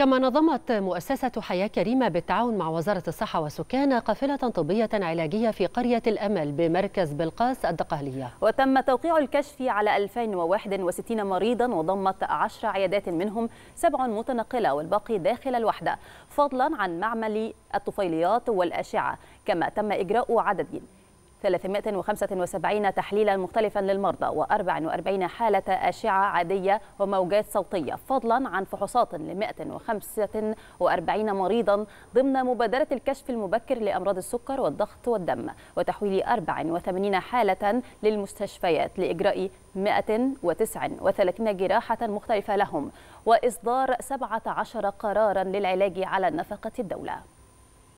كما نظمت مؤسسة حياة كريمة بالتعاون مع وزارة الصحة والسكان قافلة طبية علاجية في قرية الأمل بمركز بلقاس الدقهلية وتم توقيع الكشف على 2061 مريضا وضمت 10 عيادات منهم سبع متنقلة والباقي داخل الوحدة فضلا عن معمل الطفيليات والأشعة كما تم إجراء عدد 375 تحليلا مختلفا للمرضى و44 حالة أشعة عادية وموجات صوتية فضلا عن فحوصات ل 145 مريضا ضمن مبادرة الكشف المبكر لأمراض السكر والضغط والدم وتحويل 84 حالة للمستشفيات لإجراء 139 جراحة مختلفة لهم وإصدار 17 قرارا للعلاج على نفقة الدولة